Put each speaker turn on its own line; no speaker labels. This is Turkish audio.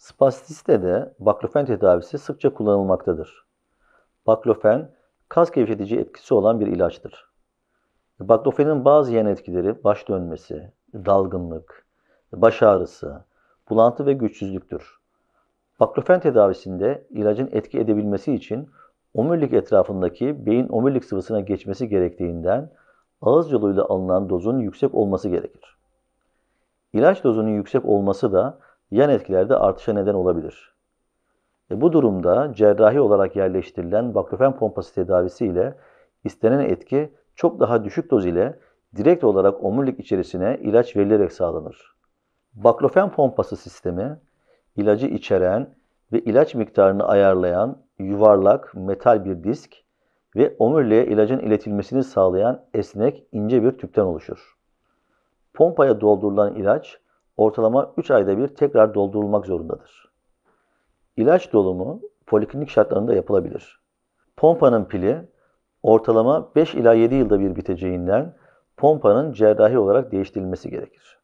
Spastiste de baklofen tedavisi sıkça kullanılmaktadır. Baklofen, kas gevşetici etkisi olan bir ilaçtır. Baklofenin bazı yan etkileri baş dönmesi, dalgınlık, baş ağrısı, bulantı ve güçsüzlüktür. Baklofen tedavisinde ilacın etki edebilmesi için omurilik etrafındaki beyin omurilik sıvısına geçmesi gerektiğinden ağız yoluyla alınan dozun yüksek olması gerekir. İlaç dozunun yüksek olması da yan etkilerde artışa neden olabilir. E bu durumda cerrahi olarak yerleştirilen baklofen pompası tedavisi ile istenen etki çok daha düşük doz ile direkt olarak omurilik içerisine ilaç verilerek sağlanır. Baklofen pompası sistemi ilacı içeren ve ilaç miktarını ayarlayan yuvarlak metal bir disk ve omuriliğe ilacın iletilmesini sağlayan esnek ince bir tüpten oluşur. Pompaya doldurulan ilaç ortalama 3 ayda bir tekrar doldurulmak zorundadır. İlaç dolumu poliklinik şartlarında yapılabilir. Pompanın pili ortalama 5 ila 7 yılda bir biteceğinden pompanın cerrahi olarak değiştirilmesi gerekir.